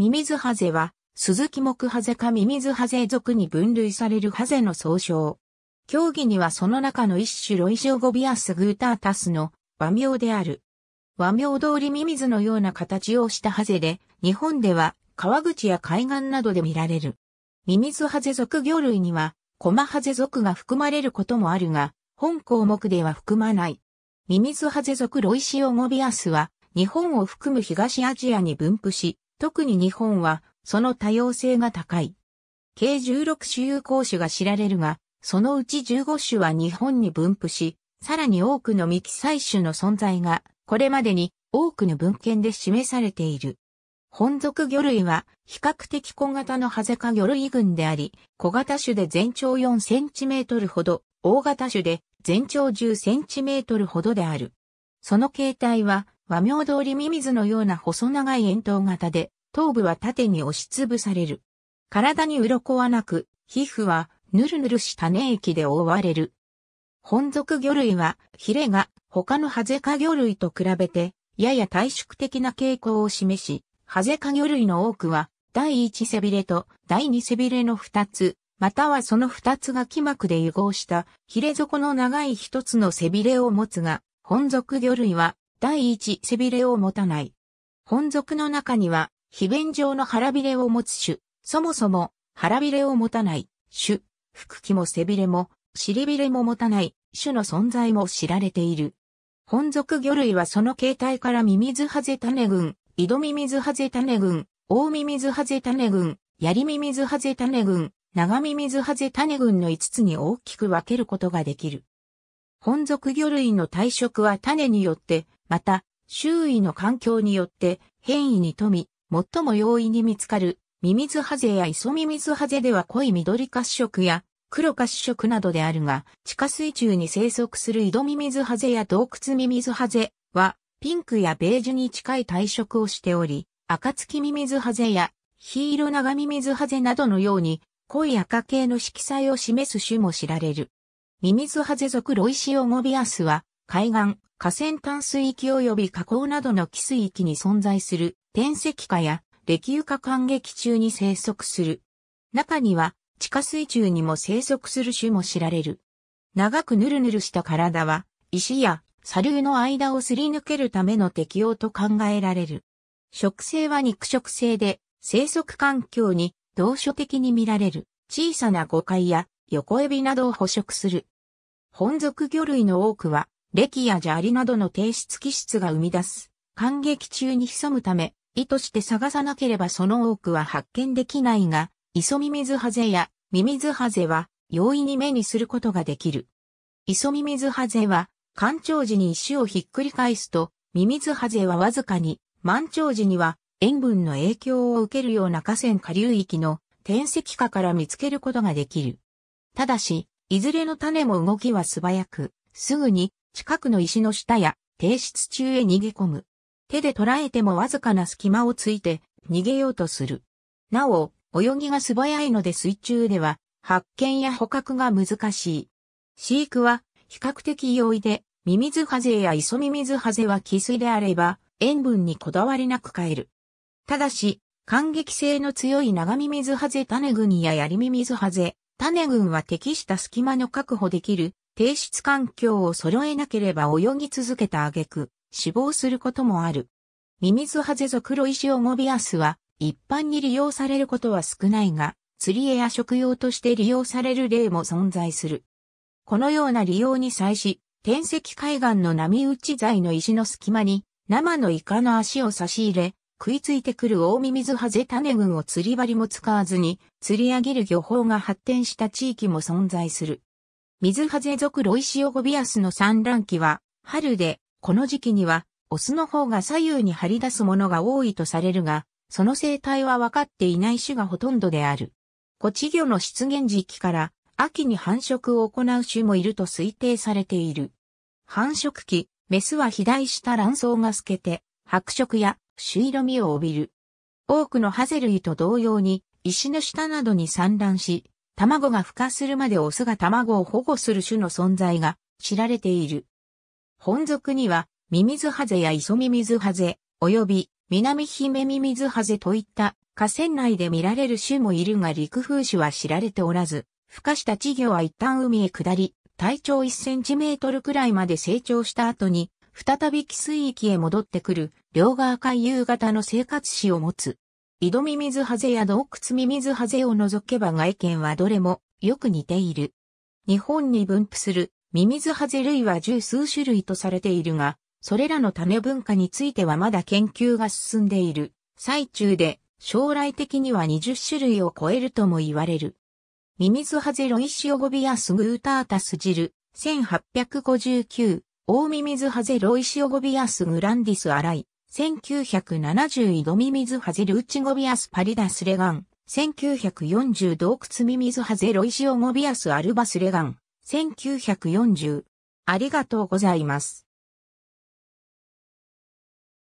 ミミズハゼは、鈴木木ハゼかミミズハゼ属に分類されるハゼの総称。競技にはその中の一種ロイシオゴビアスグータータスの和名である。和名通りミミズのような形をしたハゼで、日本では川口や海岸などで見られる。ミミズハゼ属魚類には、コマハゼ属が含まれることもあるが、本項目では含まない。ミミズハゼ属ロイシオゴビアスは、日本を含む東アジアに分布し、特に日本は、その多様性が高い。計16種有効種が知られるが、そのうち15種は日本に分布し、さらに多くの未記載種の存在が、これまでに多くの文献で示されている。本属魚類は比較的小型のハゼ科魚類群であり、小型種で全長4センチメートルほど、大型種で全長10センチメートルほどである。その形態は和名通りミミズのような細長い円筒型で、頭部は縦に押しつぶされる。体に鱗はなく、皮膚はぬるぬるした粘液で覆われる。本属魚類は、ヒレが他のハゼ科魚類と比べて、やや退縮的な傾向を示し、ハゼ科魚類の多くは、第一背びれと第二背びれの二つ、またはその二つが気膜で融合した、ヒレ底の長い一つの背びれを持つが、本属魚類は第一背びれを持たない。本族の中には、非弁状の腹びれを持つ種、そもそも腹びれを持たない種、腹気も背びれも、尻びれも持たない種の存在も知られている。本族魚類はその形態からミミズハゼタネ群、井戸ミミズハゼタネ群、大ミミズハゼタネ群、ヤリミミズハゼタネ群、長ミミズハゼタネ群の5つに大きく分けることができる。本属魚類の体色は種によって、また、周囲の環境によって変異に富み、最も容易に見つかる、ミミズハゼやイソミミズハゼでは濃い緑褐色や黒褐色などであるが、地下水中に生息する井戸ミミズハゼや洞窟ミミズハゼは、ピンクやベージュに近い体色をしており、月ミミズハゼや、ヒイロナガミミズハゼなどのように、濃い赤系の色彩を示す種も知られる。ミミズハゼ属ロイシオモビアスは、海岸、河川淡水域及び河口などの寄水域に存在する、天石化や、歴化間激中に生息する。中には、地下水中にも生息する種も知られる。長くヌルヌルした体は、石や砂流の間をすり抜けるための適応と考えられる。食性は肉食性で、生息環境に同所的に見られる小さなゴカイや横エビなどを捕食する。本属魚類の多くは、歴や砂利などの低質気質が生み出す、感激中に潜むため、意図して探さなければその多くは発見できないが、イソミミズハゼやミミズハゼは容易に目にすることができる。イソミミズハゼは、干潮時に石をひっくり返すと、ミミズハゼはわずかに、満潮時には塩分の影響を受けるような河川下流域の天石下から見つけることができる。ただし、いずれの種も動きは素早く、すぐに近くの石の下や低質中へ逃げ込む。手で捉えてもわずかな隙間をついて逃げようとする。なお、泳ぎが素早いので水中では発見や捕獲が難しい。飼育は比較的容易で、ミミズハゼやイソミミズハゼは寄水であれば塩分にこだわりなく変える。ただし、感激性の強い長ミミズハゼ種グニやヤリミミズハゼ、種群は適した隙間の確保できる、低質環境を揃えなければ泳ぎ続けた挙句、死亡することもある。ミミズハゼ属ロイシオモビアスは、一般に利用されることは少ないが、釣り餌や食用として利用される例も存在する。このような利用に際し、天石海岸の波打ち材の石の隙間に、生のイカの足を差し入れ、食いついてくる大ミミズハゼ種群を釣り針も使わずに釣り上げる漁法が発展した地域も存在する。水ハゼ属ロイシオゴビアスの産卵期は春で、この時期にはオスの方が左右に張り出すものが多いとされるが、その生態は分かっていない種がほとんどである。コチ魚の出現時期から秋に繁殖を行う種もいると推定されている。繁殖期、メスは肥大した卵巣が透けて、白色や朱色味を帯びる。多くのハゼ類と同様に、石の下などに産卵し、卵が孵化するまでオスが卵を保護する種の存在が知られている。本族には、ミミズハゼやイソミミズハゼ、および南メミミズハゼといった河川内で見られる種もいるが陸風種は知られておらず、孵化した稚魚は一旦海へ下り、体長1センチメートルくらいまで成長した後に再び汽水域へ戻ってくる、両側海遊型の生活史を持つ。井戸ミミズハゼや洞窟ミミズハゼを除けば外見はどれもよく似ている。日本に分布するミミズハゼ類は十数種類とされているが、それらの種文化についてはまだ研究が進んでいる最中で、将来的には20種類を超えるとも言われる。ミミズハゼロイシオゴビアスグータータスジル、1859大ミミズハゼロイシオゴビアスグランディスアライ、1970イドミミズハゼルウチゴビアスパリダスレガン、1940洞窟ミミズハゼロイシオゴビアスアルバスレガン、1940。ありがとうございます。